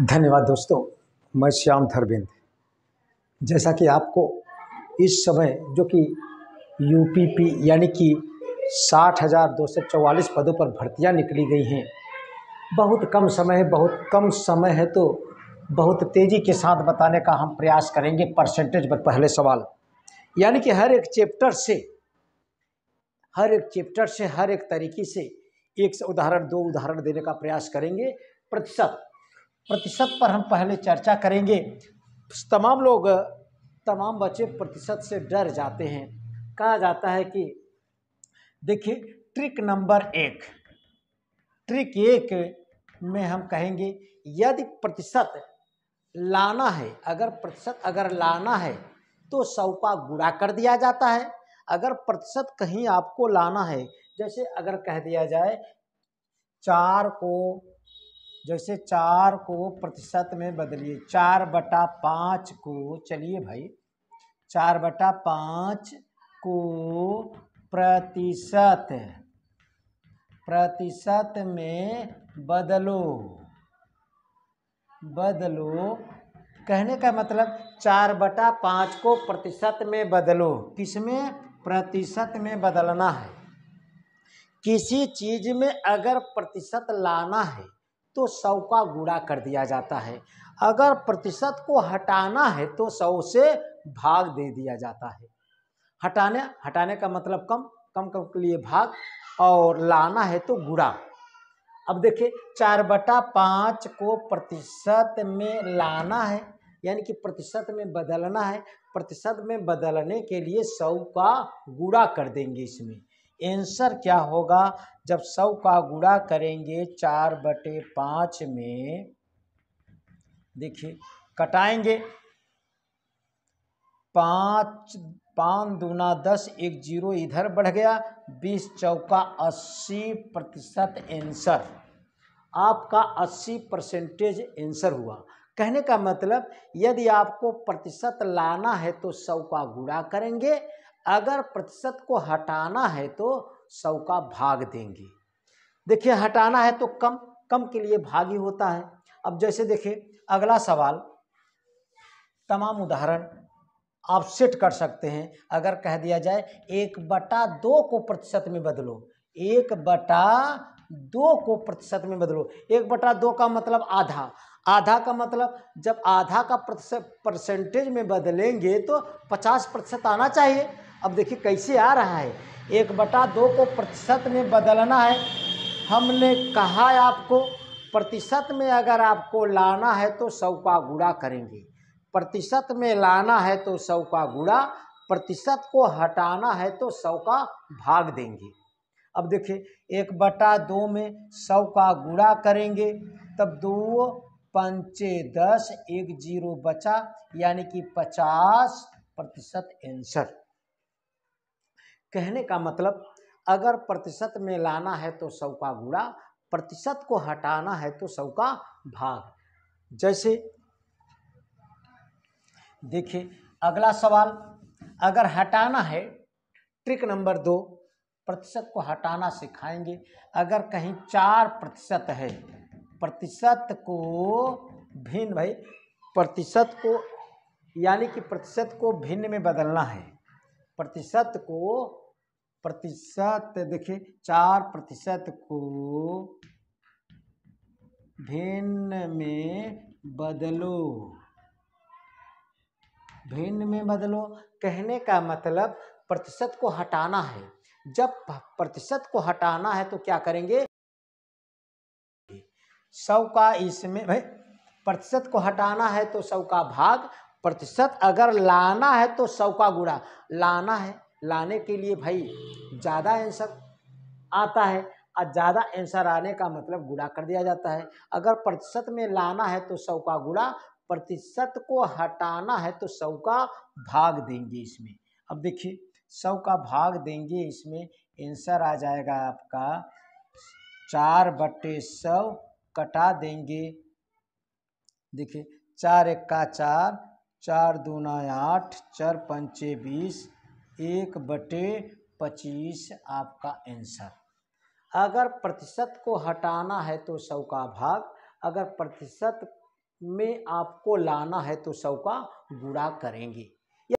धन्यवाद दोस्तों मैं श्याम धरबिंद जैसा कि आपको इस समय जो कि यूपीपी यानी कि साठ हज़ार दो सौ चौवालीस पदों पर भर्तियां निकली गई हैं बहुत कम समय है बहुत कम समय है तो बहुत तेज़ी के साथ बताने का हम प्रयास करेंगे परसेंटेज पर पहले सवाल यानी कि हर एक चैप्टर से हर एक चैप्टर से हर एक तरीके से एक उदाहरण दो उदाहरण देने का प्रयास करेंगे प्रतिशत प्रतिशत पर हम पहले चर्चा करेंगे तमाम लोग तमाम बच्चे प्रतिशत से डर जाते हैं कहा जाता है कि देखिए ट्रिक नंबर एक ट्रिक एक में हम कहेंगे यदि प्रतिशत लाना है अगर प्रतिशत अगर लाना है तो सौपा गुड़ा कर दिया जाता है अगर प्रतिशत कहीं आपको लाना है जैसे अगर कह दिया जाए चार को जैसे चार को प्रतिशत में बदलिए चार बटा पाँच को चलिए भाई चार बटा पाँच को प्रतिशत प्रतिशत में बदलो बदलो कहने का मतलब चार बटा पाँच को प्रतिशत में बदलो किस में प्रतिशत में बदलना है किसी चीज़ में अगर प्रतिशत लाना है तो सौ का गुणा कर दिया जाता है अगर प्रतिशत को हटाना है तो सौ से भाग दे दिया जाता है हटाने हटाने का मतलब कम कम कम के लिए भाग और लाना है तो गुणा अब देखिए चार बटा पाँच को प्रतिशत में लाना है यानी कि प्रतिशत में बदलना है प्रतिशत में बदलने के लिए सौ का गुणा कर देंगे इसमें आंसर क्या होगा जब सौ का गुणा करेंगे चार बटे पाँच में देखिए कटाएंगे पाँच पाँच दूना दस एक जीरो इधर बढ़ गया बीस चौका अस्सी प्रतिशत एंसर आपका अस्सी परसेंटेज एंसर हुआ कहने का मतलब यदि आपको प्रतिशत लाना है तो सौ का गुणा करेंगे अगर प्रतिशत को हटाना है तो सौ का भाग देंगे देखिए हटाना है तो कम कम के लिए भाग ही होता है अब जैसे देखिए अगला सवाल तमाम उदाहरण आप सेट कर सकते हैं अगर कह दिया जाए एक बटा दो को प्रतिशत में बदलो एक बटा दो को प्रतिशत में बदलो एक बटा दो का मतलब आधा आधा का मतलब जब आधा का प्रतिशत परसेंटेज में बदलेंगे तो पचास प्रतिशत आना चाहिए अब देखिए कैसे आ रहा है एक बटा दो को प्रतिशत में बदलना है हमने कहा है आपको प्रतिशत में अगर आपको लाना है तो सौ का गुड़ा करेंगे प्रतिशत में लाना है तो सौ का गुड़ा प्रतिशत को हटाना है तो सौ का भाग देंगे अब देखिए एक बटा दो में सौ का गुड़ा करेंगे तब दो पंचे दस एक जीरो बचा यानी कि पचास प्रतिशत आंसर कहने का मतलब अगर प्रतिशत में लाना है तो सौ का गुड़ा प्रतिशत को हटाना है तो सौ का भाग जैसे देखिए अगला सवाल अगर हटाना है ट्रिक नंबर दो प्रतिशत को हटाना सिखाएंगे अगर कहीं चार प्रतिशत है प्रतिशत को भिन्न भाई प्रतिशत को यानी कि प्रतिशत को भिन्न में बदलना है प्रतिशत को प्रतिशत देखिए चार प्रतिशत को भिन्न में बदलो भिन्न में बदलो कहने का मतलब प्रतिशत को हटाना है जब प्रतिशत को हटाना है तो क्या करेंगे सौ का इसमें भाई प्रतिशत को हटाना है तो सौ का भाग प्रतिशत अगर लाना है तो सौ का गुणा लाना है लाने के लिए भाई ज़्यादा आंसर आता है और ज़्यादा आंसर आने का मतलब गुड़ा कर दिया जाता है अगर प्रतिशत में लाना है तो सौ का गुड़ा प्रतिशत को हटाना है तो सौ का भाग देंगे इसमें अब देखिए सौ का भाग देंगे इसमें आंसर आ जाएगा आपका चार बटे सौ कटा देंगे देखिए चार एक का चार चार दूना आठ चार पंचे बीस एक बटे पच्चीस आपका आंसर अगर प्रतिशत को हटाना है तो सौ का भाग अगर प्रतिशत में आपको लाना है तो सौ का गुणा करेंगे